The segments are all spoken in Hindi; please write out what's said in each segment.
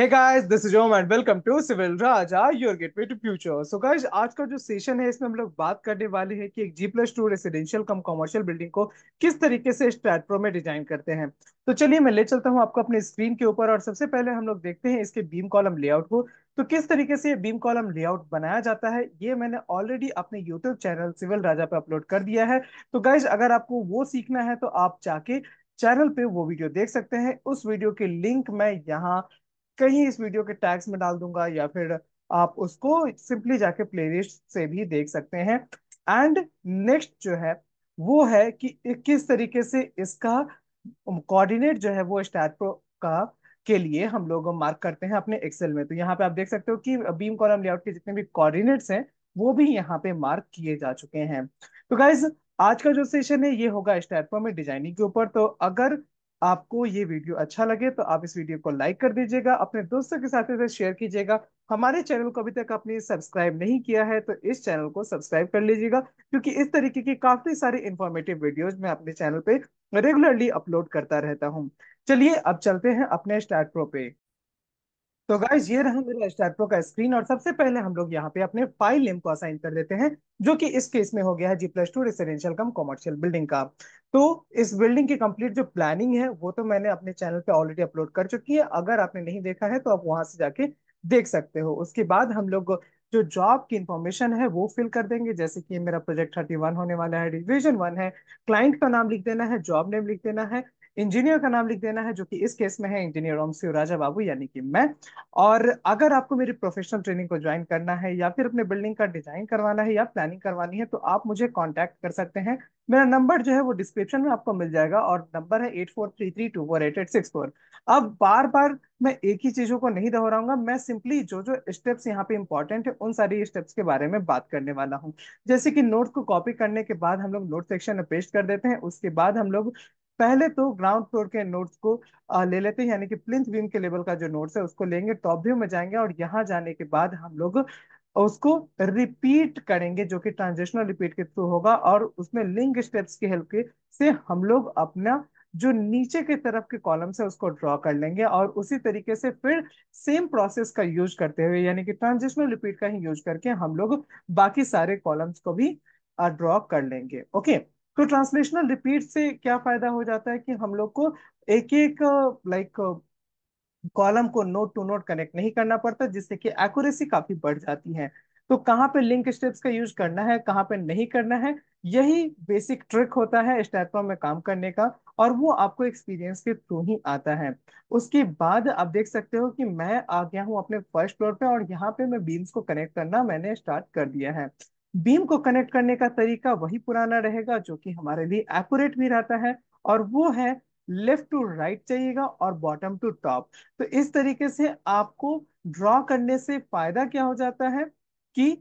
Hey guys, this is Om and welcome to Civil Raja, your gateway to future. So guys, आज का जो सेशन है इसमें हम लोग बात करने वाले हैं कि एक G plus two residential कम commercial building को किस तरीके से स्ट्रेटप्रो में डिजाइन करते हैं तो चलिए मैं ले चलता हूँ आपको अपने स्क्रीन के ऊपर और सबसे पहले हम लोग देखते हैं इसके बीम कॉलम लेआउट को तो किस तरीके से ये बीम कॉलम लेआउट बनाया जाता है ये मैंने ऑलरेडी अपने यूट्यूब चैनल सिविल राजा पे अपलोड कर दिया है तो गाइज अगर आपको वो सीखना है तो आप जाके चैनल पे वो वीडियो देख सकते हैं उस वीडियो के लिंक मैं यहाँ कहीं इस वीडियो के टैग्स में डाल दूंगा या फिर आप उसको सिंपली जाके प्लेलिस्ट से भी देख सकते हैं एंड नेक्स्ट जो है वो है कि किस तरीके से इसका कोऑर्डिनेट जो है वो स्टैट प्रो का के लिए हम लोग मार्क करते हैं अपने एक्सेल में तो यहाँ पे आप देख सकते हो कि बीम कॉलम लेआउट के जितने भी कोऑर्डिनेट्स हैं वो भी यहाँ पे मार्क किए जा चुके हैं तो गाइज आज का जो सेशन है ये होगा स्टैट प्रो में डिजाइनिंग के ऊपर तो अगर आपको ये वीडियो अच्छा लगे तो आप इस वीडियो को लाइक कर दीजिएगा अपने दोस्तों के साथ इसे शेयर कीजिएगा हमारे चैनल को अभी तक आपने सब्सक्राइब नहीं किया है तो इस चैनल को सब्सक्राइब कर लीजिएगा क्योंकि इस तरीके की काफी सारी इंफॉर्मेटिव वीडियोज मैं अपने चैनल पे रेगुलरली अपलोड करता रहता हूँ चलिए अब चलते हैं अपने स्टार्ट प्रो पे तो गाइज ये रहा मेरा स्टार प्रो का स्क्रीन और सबसे पहले हम लोग यहाँ पे अपने फाइल नेम को असाइन कर देते हैं जो कि इस केस में हो गया है G plus two residential cum commercial building का तो इस बिल्डिंग की कंप्लीट जो प्लानिंग है वो तो मैंने अपने चैनल पे ऑलरेडी अपलोड कर चुकी है अगर आपने नहीं देखा है तो आप वहां से जाके देख सकते हो उसके बाद हम लोग जो जॉब की इन्फॉर्मेशन है वो फिल कर देंगे जैसे कि मेरा प्रोजेक्ट थर्टी वन होने वाला है डिविजन वन है क्लाइंट का नाम लिख देना है जॉब नेम लिख देना है इंजीनियर का नाम लिख देना है जो कि इस केस में है इंजीनियर ओमसी राजा बाबू यानी कि मैं और अगर आपको मेरी प्रोफेशनल ट्रेनिंग को ज्वाइन करना है या फिर अपने बिल्डिंग का डिजाइन करवाना है या प्लानिंग करवानी है तो आप मुझे कॉन्टेक्ट कर सकते हैं मेरा नंबर जो है वो डिस्क्रिप्शन में आपको मिल जाएगा और नंबर है एट अब बार बार मैं एक ही चीजों को नहीं दोहराऊंगा मैं सिंपली जो जो स्टेप्स यहाँ पे इंपॉर्टेंट है उन सारी स्टेप्स के बारे में बात करने वाला हूँ जैसे कि नोट्स को कॉपी करने के बाद हम लोग नोट सेक्शन में पेस्ट कर देते हैं उसके बाद हम लोग पहले तो ग्राउंड फ्लोर के नोट्स को ले लेते हैं यानी कि प्लिंथ बीम के लेवल का जो नोट्स है उसको लेंगे टॉप व्यू में जाएंगे और यहाँ जाने के बाद हम लोग उसको रिपीट करेंगे जो कि ट्रांजेक्शनल रिपीट के थ्रू होगा और उसमें लिंक स्टेप्स की हेल्प से हम लोग अपना जो नीचे के तरफ के कॉलम्स है उसको ड्रॉ कर लेंगे और उसी तरीके से फिर सेम प्रोसेस का यूज करते हुए यानी कि ट्रांजेक्शनल रिपीट का ही यूज करके हम लोग बाकी सारे कॉलम्स को भी ड्रॉ कर लेंगे ओके okay? तो ट्रांसलेशनल रिपीट से क्या फायदा हो जाता है कि हम लोग को एक एक लाइक कॉलम को नोट टू नोट कनेक्ट नहीं करना पड़ता जिससे कि एक्यूरेसी काफी बढ़ जाती है तो कहाँ पे लिंक स्टेप्स का यूज करना है कहाँ पे नहीं करना है यही बेसिक ट्रिक होता है स्टैटफॉर्म में काम करने का और वो आपको एक्सपीरियंस के थ्रू ही आता है उसके बाद आप देख सकते हो कि मैं आ गया हूँ अपने फर्स्ट फ्लोर पे और यहाँ पे मैं बीम्स को कनेक्ट करना मैंने स्टार्ट कर दिया है बीम को कनेक्ट करने का तरीका वही पुराना रहेगा जो कि हमारे लिए एक्यूरेट भी रहता है और वो है लेफ्ट टू राइट चाहिएगा और बॉटम टू टॉप तो इस तरीके से आपको ड्रॉ करने से फायदा क्या हो जाता है कि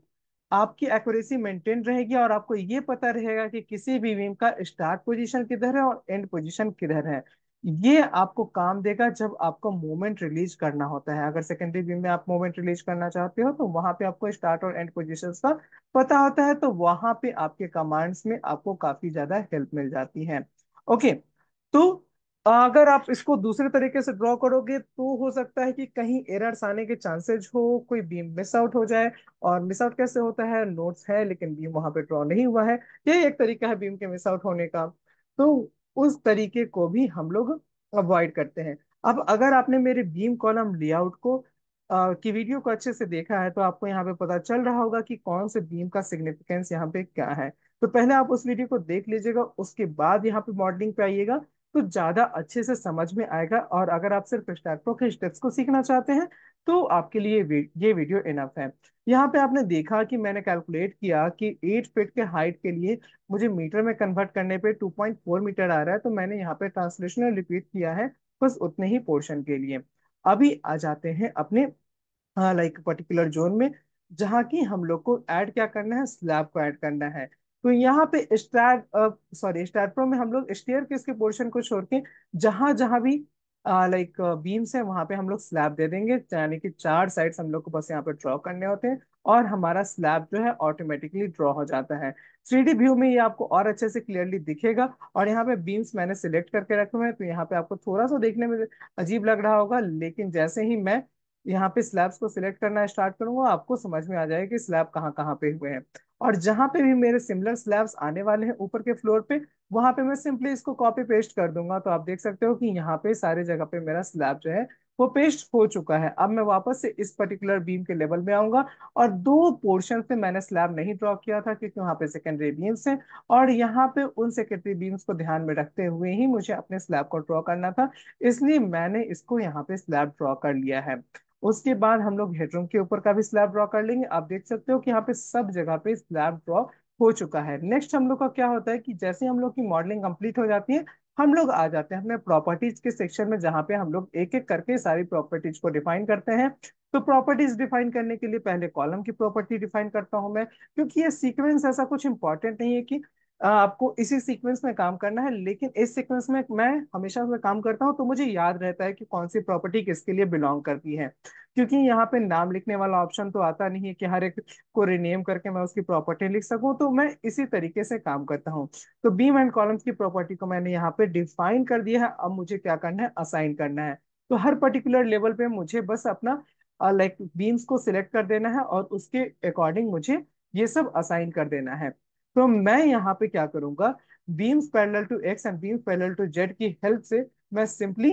आपकी एक्यूरेसी मेंटेन रहेगी और आपको ये पता रहेगा कि किसी भी बीम का स्टार्ट पोजीशन किधर है और एंड पोजीशन किधर है ये आपको काम देगा जब आपको मोमेंट रिलीज करना होता है अगर सेकेंडरी बीम में आप मोमेंट रिलीज करना चाहते हो तो वहां पे आपको स्टार्ट और एंड पोजिशन का पता होता है तो वहां पे आपके कमांड्स में आपको काफी ज्यादा हेल्प मिल जाती है ओके तो अगर आप इसको दूसरे तरीके से ड्रॉ करोगे तो हो सकता है कि कहीं एरर्स आने के चांसेज हो कोई बीम मिस आउट हो जाए और मिस आउट कैसे होता है नोट्स है लेकिन बीम वहां पे ड्रॉ नहीं हुआ है ये एक तरीका है बीम के मिस आउट होने का तो उस तरीके को भी हम लोग अवॉइड करते हैं अब अगर आपने मेरे बीम कॉलम लेआउट को आ, की वीडियो को अच्छे से देखा है तो आपको यहाँ पे पता चल रहा होगा कि कौन से बीम का सिग्निफिकेंस यहाँ पे क्या है तो पहले आप उस वीडियो को देख लीजिएगा उसके बाद यहाँ पे मॉडलिंग पे आइएगा तो ज्यादा अच्छे से समझ में आएगा और अगर आप सिर्फ स्टार्ट के स्टेप्स को सीखना चाहते हैं तो आपके लिए ये वीडियो इनफ है यहाँ पे आपने देखा कि मैंने कैलकुलेट किया कि एट फिट के हाइट के लिए मुझे मीटर में कन्वर्ट करने पे 2.4 मीटर आ रहा है तो मैंने यहाँ पे ट्रांसलेशन रिपीट किया है बस उतने ही पोर्शन के लिए अभी आ जाते हैं अपने लाइक पर्टिकुलर जोन में जहाँ की हम लोग को ऐड क्या करना है स्लैब को ऐड करना है तो यहाँ पे स्टार सॉरी स्टार प्रो में हम लोग स्टेयर के इसके पोर्शन को छोड़ के जहां जहां भी लाइक बीम्स है वहां पे हम लोग स्लैब दे देंगे यानी कि चार साइड हम लोग को बस यहाँ पे ड्रॉ करने होते हैं और हमारा स्लैब जो है ऑटोमेटिकली ड्रॉ हो जाता है थ्री व्यू में ये आपको और अच्छे से क्लियरली दिखेगा और यहाँ पे बीम्स मैंने सिलेक्ट करके रखे हुए हैं तो यहाँ पे आपको थोड़ा सा देखने में अजीब लग रहा होगा लेकिन जैसे ही मैं यहाँ पे स्लैब्स को सिलेक्ट करना स्टार्ट करूंगा आपको समझ में आ जाएगा कि स्लैब कहाँ कहाँ पे हुए हैं और जहाँ पे भी मेरे सिमिलर स्लैब्स आने वाले हैं ऊपर के फ्लोर पे वहां पे मैं सिंपली इसको कॉपी पेस्ट कर दूंगा तो आप देख सकते हो कि यहाँ पे सारे जगह पे मेरा स्लैब जो है वो पेस्ट हो चुका है अब मैं वापस से इस पर्टिकुलर बीम के लेवल में आऊंगा और दो पोर्शन से मैंने स्लैब नहीं ड्रॉ किया था क्योंकि वहां पे सेकेंडरी बीम्स हैं और यहाँ पे उन सेकेंडरी बीम्स को ध्यान में रखते हुए ही मुझे अपने स्लैब को ड्रॉ करना था इसलिए मैंने इसको यहाँ पे स्लैब ड्रॉ कर लिया है उसके बाद हम लोग हेडरूम के ऊपर का भी स्लैब ड्रॉ कर लेंगे आप देख सकते हो कि यहाँ पे सब जगह पे स्लैब ड्रॉ हो चुका है नेक्स्ट हम लोग का क्या होता है कि जैसे हम लोग की मॉडलिंग कंप्लीट हो जाती है हम लोग आ जाते हैं अपने प्रॉपर्टीज के सेक्शन में जहां पे हम लोग एक एक करके सारी प्रॉपर्टीज को डिफाइन करते हैं तो प्रॉपर्टीज डिफाइन करने के लिए पहले कॉलम की प्रॉपर्टी डिफाइन करता हूं मैं क्योंकि ये सीक्वेंस ऐसा कुछ इंपॉर्टेंट नहीं है कि आपको इसी सीक्वेंस में काम करना है लेकिन इस सीक्वेंस में मैं हमेशा उसमें काम करता हूँ तो मुझे याद रहता है कि कौन सी प्रॉपर्टी किसके लिए बिलोंग करती है क्योंकि यहाँ पे नाम लिखने वाला ऑप्शन तो आता नहीं है कि हर एक को रिनेम करके मैं उसकी प्रॉपर्टी लिख सकूँ तो मैं इसी तरीके से काम करता हूँ तो बीम एंड कॉलम्स की प्रॉपर्टी को मैंने यहाँ पे डिफाइन कर दिया है अब मुझे क्या करना है असाइन करना है तो हर पर्टिकुलर लेवल पे मुझे बस अपना लाइक बीम्स को सिलेक्ट कर देना है और उसके अकॉर्डिंग मुझे ये सब असाइन कर देना है तो मैं यहाँ पे क्या करूंगा beams parallel to x and beams parallel to z की हेल्प से मैं सिंपली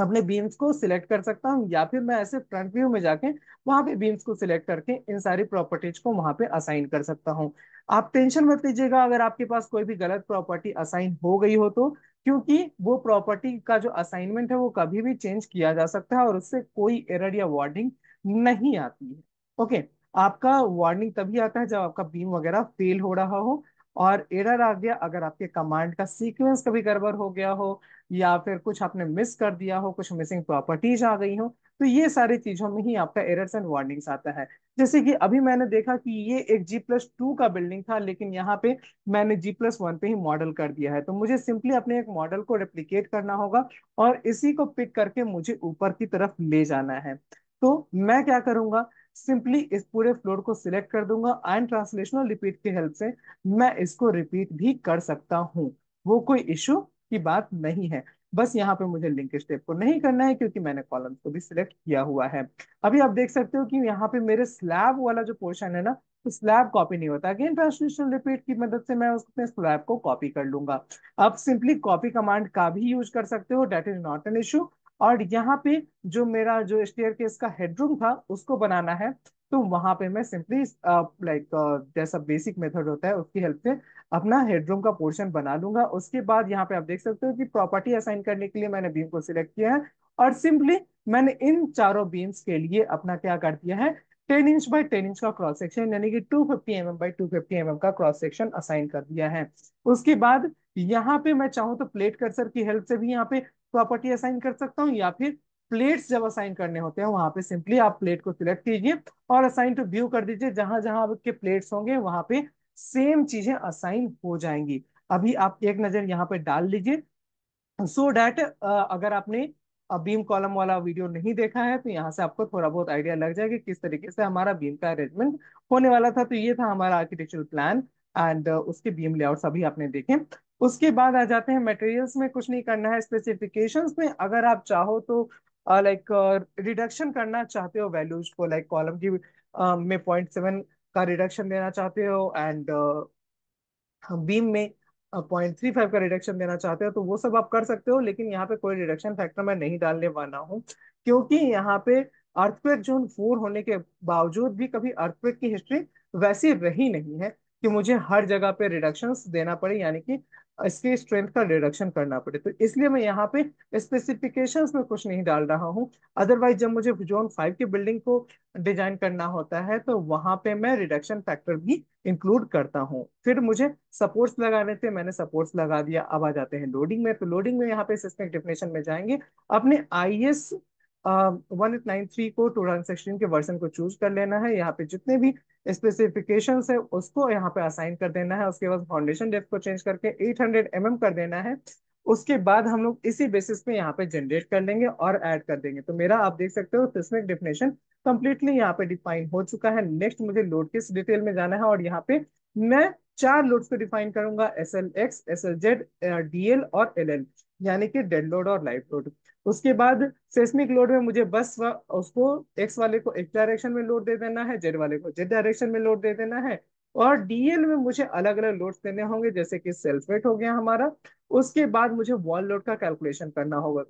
अपने बीम्स को सिलेक्ट कर सकता हूँ या फिर मैं ऐसे फ्रंट व्यू में जाके वहां पे बीम्स को सिलेक्ट करके इन सारी प्रॉपर्टीज को वहां पे असाइन कर सकता हूँ आप टेंशन मत लीजिएगा अगर आपके पास कोई भी गलत प्रॉपर्टी असाइन हो गई हो तो क्योंकि वो प्रॉपर्टी का जो असाइनमेंट है वो कभी भी चेंज किया जा सकता है और उससे कोई एरर या वार्निंग नहीं आती है ओके okay. आपका वार्निंग तभी आता है जब आपका बीम वगैरह फेल हो रहा हो और एरर आ गया अगर आपके कमांड का सीक्वेंस कभी गड़बड़ हो गया हो या फिर कुछ आपने मिस कर दिया हो कुछ मिसिंग प्रॉपर्टीज आ गई हो तो ये सारी चीजों में ही आपका एरर्स एंड वार्निंग्स आता है जैसे कि अभी मैंने देखा कि ये एक जी प्लस टू का बिल्डिंग था लेकिन यहाँ पे मैंने जी प्लस वन पे ही मॉडल कर दिया है तो मुझे सिंपली अपने एक मॉडल को रेप्लीकेट करना होगा और इसी को पिक करके मुझे ऊपर की तरफ ले जाना है तो मैं क्या करूंगा सिंपली इस पूरे फ्लोर को सिलेक्ट कर दूंगा एंड ट्रांसलेशनल रिपीट की हेल्प से मैं इसको रिपीट भी कर सकता हूँ वो कोई इश्यू की बात नहीं है बस यहाँ पे मुझे लिंक स्टेप को नहीं करना है क्योंकि मैंने कॉलम को भी सिलेक्ट किया हुआ है अभी आप देख सकते हो कि यहाँ पे मेरे स्लैब वाला जो पोर्शन है ना तो स्लैब कॉपी नहीं होता अगेन ट्रांसलेशन रिपीट की मदद से मैं उसने स्लैब को कॉपी कर लूंगा आप सिंपली कॉपी कमांड का भी यूज कर सकते हो that is not an issue और यहाँ पे जो मेरा जो स्टेयर केस का हेडरूम था उसको बनाना है तो वहां पे मैं सिंपली लाइक जैसा बेसिक मेथड होता है उसकी हेल्प से अपना हेडरूम का पोर्शन बना लूंगा उसके बाद यहाँ पे आप देख सकते हो कि प्रॉपर्टी असाइन करने के लिए मैंने बीम को सिलेक्ट किया है और सिंपली मैंने इन चारों बीम्स के लिए अपना क्या कर दिया है ten inch by ten inch का क्रॉस सेक्शन यानी कि two fifty M M by two fifty M M का क्रॉस सेक्शन असाइन कर दिया है उसके बाद यहाँ पे मैं चाहूँ तो प्लेट कर्सर की हेल्प से भी यहाँ पे प्रॉपर्टी असाइन कर सकता हूँ या फिर प्लेट्स जब असाइन करने होते हैं वहां पे सिंपली आप प्लेट को सिलेक्ट कीजिए और असाइन टू व्यू कर दीजिए जहां जहां आपके प्लेट्स होंगे वहां पे सेम चीजें असाइन हो जाएंगी अभी आप एक नजर यहाँ पे डाल लीजिए सो डैट अगर आपने बीम कॉलम वाला वीडियो नहीं देखा है तो यहाँ से आपको थोड़ा बहुत आइडिया लग जाएगा कि किस तरीके से हमारा बीम का अरेंजमेंट होने वाला था तो ये था हमारा आर्किटेक्चर प्लान एंड उसके बीम लेआउट अभी आपने देखे उसके बाद आ जाते हैं मटेरियल्स में कुछ नहीं करना है स्पेसिफिकेशंस में अगर आप चाहो तो लाइक uh, रिडक्शन uh, करना चाहते हो वैल्यूज को लाइक कॉलम की uh, में पॉइंट सेवन का रिडक्शन देना चाहते हो एंड बीम uh, में पॉइंट थ्री फाइव का रिडक्शन देना चाहते हो तो वो सब आप कर सकते हो लेकिन यहाँ पे कोई रिडक्शन फैक्टर मैं नहीं डालने वाला हूँ क्योंकि यहाँ पे अर्थवेक जोन फोर होने के बावजूद भी कभी अर्थक्वेक की हिस्ट्री वैसी रही नहीं है कि मुझे हर जगह पे रिडक्शंस देना पड़े यानी कि इसकी स्ट्रेंथ का रिडक्शन करना पड़े तो इसलिए मैं यहाँ पे स्पेसिफिकेशंस में कुछ नहीं डाल रहा हूँ अदरवाइज जब मुझे जोन फाइव की बिल्डिंग को डिजाइन करना होता है तो वहां पे मैं रिडक्शन फैक्टर भी इंक्लूड करता हूँ फिर मुझे सपोर्ट्स लगाने थे मैंने सपोर्ट्स लगा दिया अब आ जाते हैं लोडिंग में तो लोडिंग में यहाँ पे सिस्टमिक डिफिनेशन में जाएंगे अपने I one eight nine three को टू थाउजेंड सिक्सटीन के वर्सन को चूज कर लेना है यहाँ पे जितने भी स्पेसिफिकेशन है उसको यहाँ पे असाइन कर देना है उसके बाद फाउंडेशन डेप को चेंज करके एट हंड्रेड एम एम कर देना है उसके बाद हम लोग इसी बेसिस पे यहाँ पे जनरेट कर लेंगे और ऐड कर देंगे तो मेरा आप देख सकते हो सिस्मिक डिफिनेशन कंप्लीटली यहाँ पे डिफाइन हो चुका है नेक्स्ट मुझे लोड किस डिटेल में जाना है और यहाँ पे मैं चार लोड्स को डिफाइन करूंगा S L X S L Z DL और एल एल यानी कि डेड लोड और लाइव लोड उसके बाद सेस्मिक लोड में मुझे बस वा, उसको एक्स वाले को एक्स डायरेक्शन में लोड दे देना है जेड वाले को जेड डायरेक्शन में लोड दे देना है और डीएल में मुझे अलग अलग लोड्स देने होंगे जैसे कि सेल्फ वेट हो गया हमारा उसके बाद मुझे वॉल लोड का कैलकुलेशन करना होगा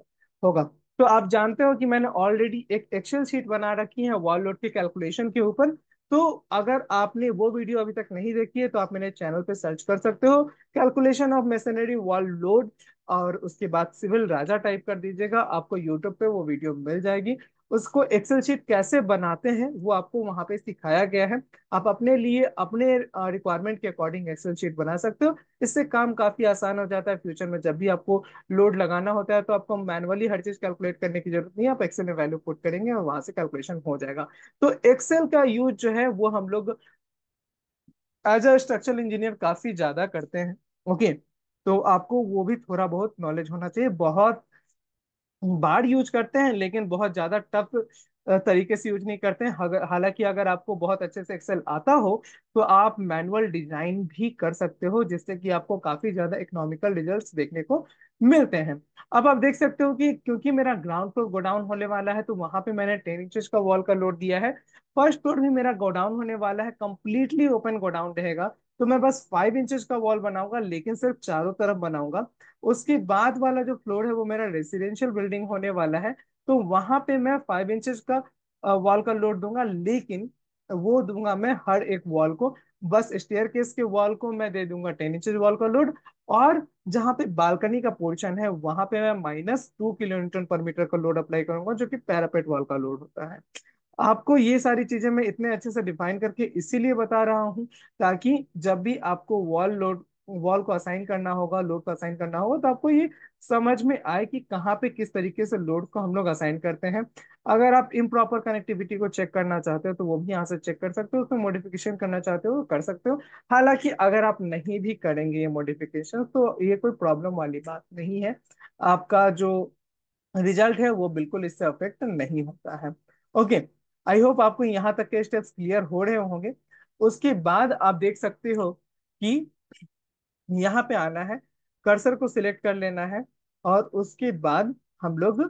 होगा तो आप जानते हो कि मैंने ऑलरेडी एक एक्सेल शीट बना रखी है वॉल लोड के कैलकुलेशन के ऊपर तो अगर आपने वो वीडियो अभी तक नहीं देखी है तो आप मेरे चैनल पे सर्च कर सकते हो calculation of masonry wall load और उसके बाद सिविल राजा टाइप कर दीजिएगा आपको यूट्यूब पे वो वीडियो मिल जाएगी उसको एक्सेल शीट कैसे बनाते हैं वो आपको वहां पे सिखाया गया है आप अपने लिए अपने रिक्वायरमेंट के अकॉर्डिंग एक्सेल शीट बना सकते हो इससे काम काफ़ी आसान हो जाता है फ्यूचर में जब भी आपको लोड लगाना होता है तो आपको मैनुअली हर चीज़ कैलकुलेट करने की जरूरत नहीं है आप एक्सेल में वैल्यू पुट करेंगे और वहां से कैलकुलेशन हो जाएगा तो एक्सेल का यूज जो है वो हम लोग एज अ स्ट्रक्चरल इंजीनियर काफ़ी ज़्यादा करते हैं ओके तो आपको वो भी थोड़ा बहुत नॉलेज होना चाहिए बहुत बाढ़ यूज करते हैं लेकिन बहुत ज्यादा टफ तरीके से यूज नहीं करते हैं हालांकि अगर आपको बहुत अच्छे से एक्सेल आता हो तो आप मैनुअल डिजाइन भी कर सकते हो जिससे कि आपको काफी ज्यादा इकोनॉमिकल रिजल्ट्स देखने को मिलते हैं अब आप देख सकते हो कि क्योंकि मेरा ग्राउंड फ्लोर गोडाउन होने वाला है तो वहां पे मैंने टेन इंचेस का वॉल का लोड दिया है फर्स्ट फ्लोर भी मेरा गोडाउन होने वाला है कंप्लीटली ओपन गोडाउन रहेगा तो मैं बस फाइव इंचेस का वॉल बनाऊंगा लेकिन सिर्फ चारों तरफ बनाऊंगा उसके बाद वाला जो फ्लोर है वो मेरा रेसिडेंशियल बिल्डिंग होने वाला है तो वहां पे मैं फाइव इंचेस का वॉल का लोड दूंगा लेकिन वो दूंगा मैं हर एक वॉल को बस स्टेयर केस के वॉल को मैं दे दूंगा टेन इंच वॉल का लोड और जहां पे बालकनी का पोर्शन है वहां पे मैं minus two kilometre per metre का लोड अप्लाई करूंगा जो कि पैरापेट वॉल का लोड होता है आपको ये सारी चीजें मैं इतने अच्छे से डिफाइन करके इसीलिए बता रहा हूँ ताकि जब भी आपको वॉल लोड वॉल को असाइन करना होगा लोड को असाइन करना होगा तो आपको ये समझ में आए कि कहाँ पे किस तरीके से लोड को हम लोग असाइन करते हैं अगर आप इम्प्रॉपर कनेक्टिविटी को चेक करना चाहते हो तो वो भी यहाँ से चेक कर सकते हो उसमें तो मॉडिफिकेशन करना चाहते हो तो कर सकते हो हालांकि अगर आप नहीं भी करेंगे ये मॉडिफिकेशन तो ये कोई प्रॉब्लम वाली बात नहीं है आपका जो रिजल्ट है वो बिल्कुल इससे अफेक्ट नहीं होता है ओके okay. आई होप आपको यहाँ तक के स्टेप्स क्लियर हो रहे होंगे उसके बाद आप देख सकते हो कि यहाँ पे आना है कर्सर को सिलेक्ट कर लेना है और उसके बाद हम लोग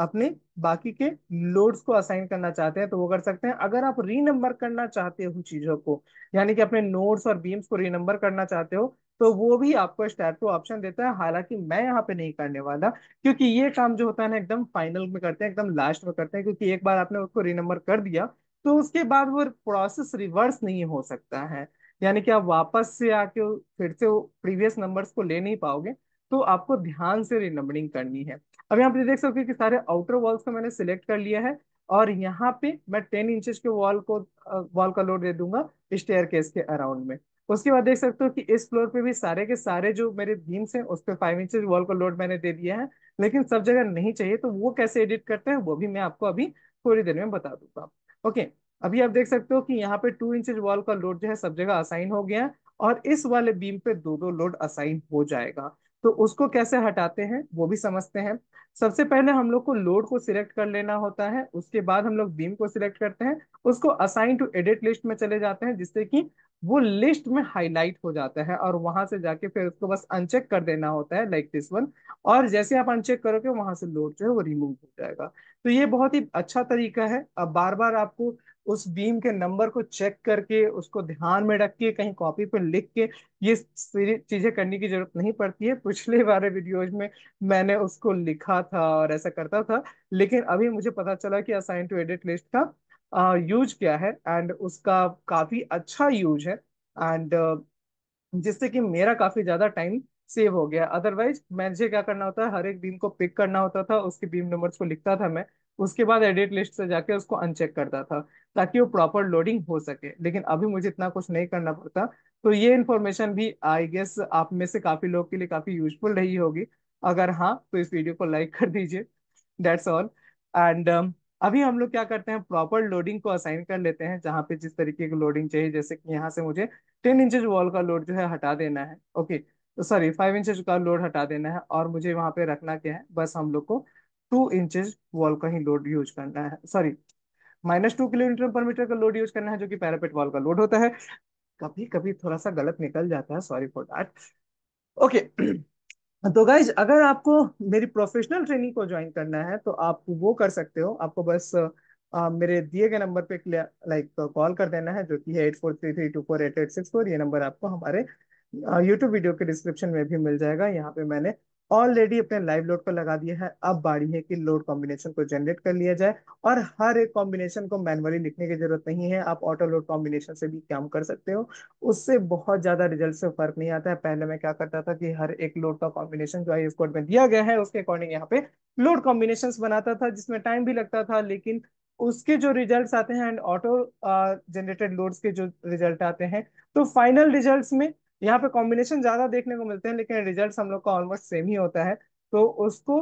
अपने बाकी के लोड्स को असाइन करना चाहते हैं तो वो कर सकते हैं अगर आप रीनंबर करना चाहते हो चीजों को यानी कि अपने नोड्स और बीम्स को रीनंबर करना चाहते हो तो वो भी आपको टू ऑप्शन देता है हालांकि मैं यहाँ पे नहीं करने वाला क्योंकि ये काम जो होता है ना एकदम फाइनल में करते हैं एकदम लास्ट में करते हैं क्योंकि एक बार आपने उसको रिनंबर कर दिया तो उसके बाद वो प्रोसेस रिवर्स नहीं हो सकता है यानी कि आप वापस से आके फिर से प्रीवियस नंबर्स को ले नहीं पाओगे तो आपको ध्यान से रिनंबरिंग करनी है अब यहाँ पे देख सकते हो कि सारे आउटर वॉल्स को मैंने सिलेक्ट कर लिया है और यहाँ पे मैं टेन इंचेस के वॉल को वॉल का लोड दे दूंगा स्टेयर केस के अराउंड में उसके बाद देख सकते हो कि इस फ्लोर पे भी सारे के सारे जो मेरे बीम्स हैं उस पर फाइव इंचज वॉल को लोड मैंने दे दिया है लेकिन सब जगह नहीं चाहिए तो वो कैसे एडिट करते हैं वो भी मैं आपको अभी थोड़ी देर में बता दूंगा ओके अभी आप देख सकते हो कि यहाँ पे टू इंचज वॉल का लोड जो है सब जगह असाइन हो गया और इस वाले बीम पे दो दो लोड असाइन हो जाएगा तो उसको कैसे हटाते हैं वो भी समझते हैं सबसे पहले हम लोग को लोड को सिलेक्ट कर लेना होता है उसके बाद हम लोग बीम को सिलेक्ट करते हैं उसको असाइन टू एडिट लिस्ट में चले जाते हैं जिससे कि वो लिस्ट में हाईलाइट हो जाता है और वहां से जाके फिर उसको बस अनचेक कर देना होता है लाइक दिस वन और जैसे आप अनचेक करोगे वहां से लोड जो है वो रिमूव हो जाएगा तो ये बहुत ही अच्छा तरीका है अब बार बार आपको उस बीम के नंबर को चेक करके उसको ध्यान में रख के कहीं कॉपी पर लिख के ये चीजें करने की जरूरत नहीं पड़ती है पिछले बारे वीडियोज में मैंने उसको लिखा था और ऐसा करता था लेकिन अभी मुझे पता चला कि असाइन टू एडिट लिस्ट का यूज किया है एंड उसका काफी अच्छा यूज है एंड जिससे कि मेरा काफी ज्यादा टाइम सेव हो गया अदरवाइज मुझे क्या करना होता है हर एक बीम को पिक करना होता था उसके बीम नंबर्स को लिखता था मैं उसके बाद एडिट लिस्ट से जाके उसको अनचेक करता था ताकि वो प्रॉपर लोडिंग हो सके लेकिन अभी मुझे इतना कुछ नहीं करना पड़ता तो ये इन्फॉर्मेशन भी आई गेस आप में से काफी लोग के लिए काफी यूजफुल रही होगी अगर हाँ तो इस वीडियो को लाइक कर दीजिए दैट्स ऑल एंड अभी हम लोग क्या करते हैं प्रॉपर लोडिंग को असाइन कर लेते हैं जहां पे जिस तरीके की लोडिंग चाहिए जैसे कि यहाँ से मुझे टेन इंचेज वॉल का लोड जो है हटा देना है ओके तो सॉरी फाइव इंचेज का लोड हटा देना है और मुझे वहां पे रखना क्या है बस हम लोग को टू इंचेज वॉल का ही लोड यूज करना है sorry minus two kilometre per metre का लोड यूज करना है जो कि पैरापेट वॉल का लोड होता है कभी कभी थोड़ा सा गलत निकल जाता है सॉरी फॉर दैट ओके तो गाइज अगर आपको मेरी प्रोफेशनल ट्रेनिंग को ज्वाइन करना है तो आप वो कर सकते हो आपको बस आ, मेरे दिए गए नंबर पे लाइक कॉल कर देना है जो कि है eight four three three two four eight eight six four ये नंबर आपको हमारे यूट्यूब वीडियो के डिस्क्रिप्शन में भी मिल जाएगा यहाँ पे मैंने ऑलरेडी अपने लाइव लोड को लगा दिया है अब बारी है कि लोड कॉम्बिनेशन को जनरेट कर लिया जाए और हर एक कॉम्बिनेशन को मैनुअली लिखने की जरूरत नहीं है आप ऑटो लोड कॉम्बिनेशन से भी काम कर सकते हो उससे बहुत ज्यादा रिजल्ट से फर्क नहीं आता है पहले मैं क्या करता था कि हर एक लोड का कॉम्बिनेशन जो आई कोड में दिया गया है उसके अकॉर्डिंग यहाँ पे लोड कॉम्बिनेशन बनाता था जिसमें टाइम भी लगता था लेकिन उसके जो रिजल्ट आते हैं एंड ऑटो जनरेटेड लोड्स के जो रिजल्ट आते हैं तो फाइनल रिजल्ट में यहाँ पे कॉम्बिनेशन ज्यादा देखने को मिलते हैं लेकिन रिजल्ट हम लोग का ऑलमोस्ट सेम ही होता है तो उसको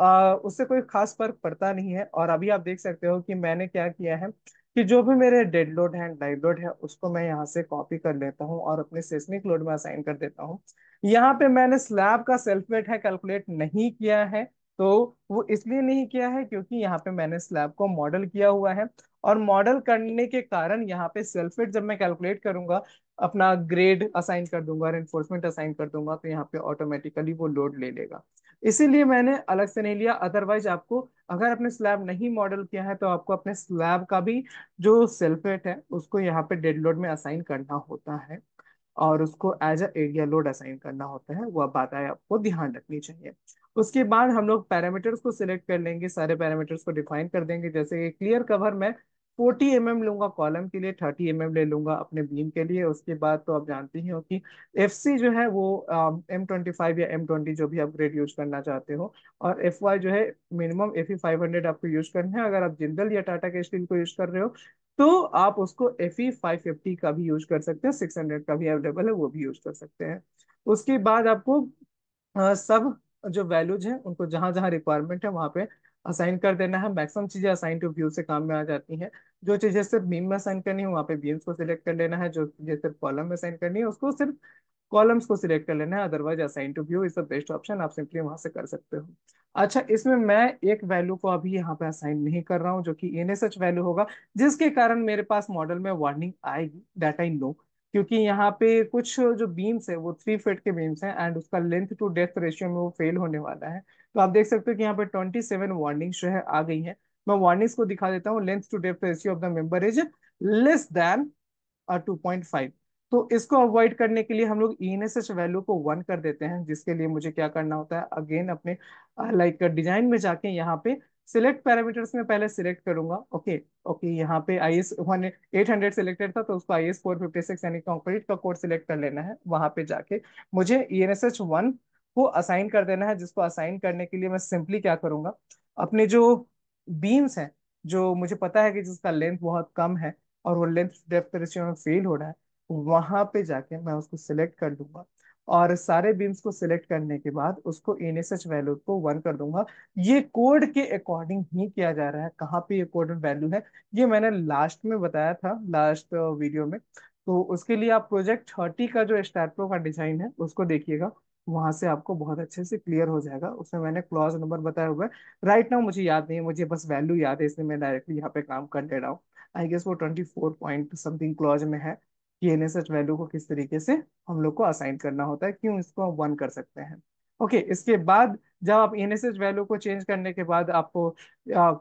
आ, उससे कोई खास फर्क पड़ता नहीं है और अभी आप देख सकते हो कि मैंने क्या किया है कि जो भी मेरे डेड लोड है लाइव लोड है उसको मैं यहाँ से कॉपी कर लेता हूँ और अपने सेस्मिक लोड में असाइन कर देता हूँ यहाँ पे मैंने स्लैब का सेल्फ वेट है कैलकुलेट नहीं किया है तो वो इसलिए नहीं किया है क्योंकि यहाँ पे मैंने स्लैब को मॉडल किया हुआ है और मॉडल करने के कारण यहाँ पे सेल्फ वेट जब मैं कैलकुलेट करूंगा अपना ग्रेड असाइन कर दूंगा और एनफोर्समेंट असाइन कर दूंगा तो यहाँ पे ऑटोमेटिकली वो लोड ले लेगा इसीलिए मैंने अलग से नहीं लिया अदरवाइज आपको अगर आपने स्लैब नहीं मॉडल किया है तो आपको अपने स्लैब का भी जो सेल्फ वेट है उसको यहाँ पे डेड लोड में असाइन करना होता है और उसको as a area load assign करना होता है वह बात आए आपको ध्यान रखनी चाहिए उसके बाद हम लोग पैरामीटर्स को सिलेक्ट कर लेंगे सारे पैरामीटर्स को डिफाइन कर देंगे जैसे क्लियर कवर में फोर्टी एम एम लूंगा कॉलम के लिए थर्टी एम एम ले लूंगा अपने बीम के लिए उसके बाद तो आप जानते ही हो कि एफ सी जो है वो एम ट्वेंटी फाइव या एम ट्वेंटी जो भी आप ग्रेड यूज करना चाहते हो और एफ वाई जो है minimum F E five hundred आपको यूज करना है अगर आप जिंदल या टाटा के स्टील को यूज कर रहे हो तो आप उसको एफ ई फाइव फिफ्टी का भी यूज कर सकते हैं सिक्स हंड्रेड का भी अवेलेबल है वो भी यूज कर सकते हैं उसके बाद आपको आ, सब जो वैल्यूज हैं उनको जहां जहां रिक्वायरमेंट है वहां पे असाइन कर देना है मैक्सिमम चीजें असाइन टू व्यू से काम में आ जाती हैं जो चीजें सिर्फ मीम में असाइन करनी है वहाँ पे बीम्स को सिलेक्ट कर लेना है जो चीजें सिर्फ कॉलम में असाइन करनी है उसको सिर्फ कॉलम्स को सिलेक्ट कर लेना है otherwise assign to view is the best option आप सिंपली वहां से कर सकते हो अच्छा इसमें मैं एक वैल्यू को अभी यहाँ पे असाइन नहीं कर रहा हूँ जो कि एन वैल्यू होगा जिसके कारण मेरे पास मॉडल में वार्निंग आएगी डेट आई नो क्योंकि यहाँ पे कुछ जो बीम्स है वो थ्री फिट के बीम्स हैं एंड उसका लेंथ टू डेथ रेशियो में वो फेल होने वाला है तो आप देख सकते हो कि यहाँ पे ट्वेंटी सेवन वार्निंग्स जो है आ गई है मैं वार्निंग्स को दिखा देता हूँ length to depth ratio of the member is less than two point five तो इसको अवॉइड करने के लिए हम लोग ई e वैल्यू को वन कर देते हैं जिसके लिए मुझे क्या करना होता है अगेन अपने लाइक like, डिजाइन में जाके यहाँ पे सिलेक्ट पैरामीटर्स में पहले सिलेक्ट करूंगा ओके ओके यहाँ पे I S one eight hundred selected था तो उसको I S four fifty six यानी कॉन्क्रीट का कोड सिलेक्ट कर लेना है वहां पे जाके मुझे E N S H one को असाइन कर देना है जिसको असाइन करने के लिए मैं सिंपली क्या करूंगा अपने जो बीम्स हैं जो मुझे पता है कि जिसका लेंथ बहुत कम है और वो लेंथ डेप्थ रेशियो में फेल हो रहा है वहां पे जाके मैं उसको सिलेक्ट कर दूंगा और सारे बीम्स को सिलेक्ट करने के बाद उसको एन एस एच वैल्यू को वन कर दूंगा ये कोड के अकॉर्डिंग ही किया जा रहा है कहाँ पे ये कोड वैल्यू है ये मैंने लास्ट में बताया था लास्ट वीडियो में तो उसके लिए आप प्रोजेक्ट थर्टी का जो स्टार्ट का डिजाइन है उसको देखिएगा वहां से आपको बहुत अच्छे से क्लियर हो जाएगा उसमें मैंने क्लॉज नंबर बताया हुआ है राइट नाउ मुझे याद नहीं है मुझे बस वैल्यू याद है इसलिए मैं डायरेक्टली यहाँ पे काम कर ले रहा हूँ आई गेस वो twenty four point something clause में है कि एन एस एच वैल्यू को किस तरीके से हम लोग को असाइन करना होता है क्यों इसको हम वन कर सकते हैं ओके okay, इसके बाद जब आप एन एस एच वैल्यू को चेंज करने के बाद आपको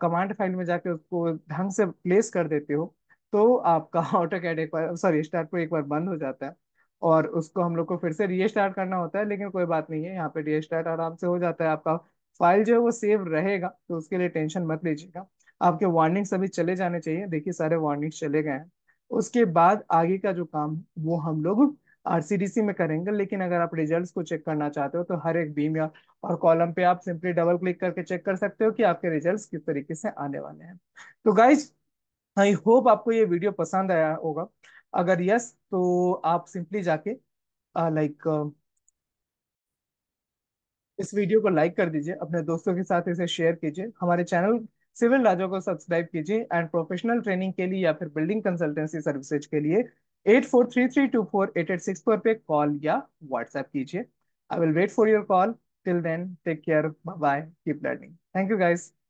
कमांड फाइल में जाके उसको ढंग से प्लेस कर देते हो तो आपका ऑटो कैड एक बार सॉरी स्टार्ट पर एक बार बंद हो जाता है और उसको हम लोग को फिर से रीस्टार्ट करना होता है लेकिन कोई बात नहीं है यहाँ पे रीस्टार्ट आराम से हो जाता है आपका फाइल जो है वो सेव रहेगा तो उसके लिए टेंशन मत लीजिएगा आपके वार्निंग सभी चले जाने चाहिए देखिए सारे वार्निंग चले गए हैं उसके बाद आगे का जो काम वो हम लोग आरसीडीसी में करेंगे लेकिन अगर आप रिजल्ट्स को चेक करना चाहते हो तो हर एक बीम या और कॉलम पे आप सिंपली डबल क्लिक करके चेक कर सकते हो कि आपके रिजल्ट्स किस तरीके से आने वाले हैं तो गाइज आई होप आपको ये वीडियो पसंद आया होगा अगर यस तो आप सिंपली जाके लाइक इस वीडियो को लाइक कर दीजिए अपने दोस्तों के साथ इसे शेयर कीजिए हमारे चैनल सिविल राजा को सब्सक्राइब कीजिए एंड प्रोफेशनल ट्रेनिंग के लिए या फिर बिल्डिंग कंसल्टेंसी सर्विसेज के लिए eight four three three two four eight eight six four पे कॉल या व्हाट्सएप कीजिए I will wait for your call till then take care bye bye keep learning thank you guys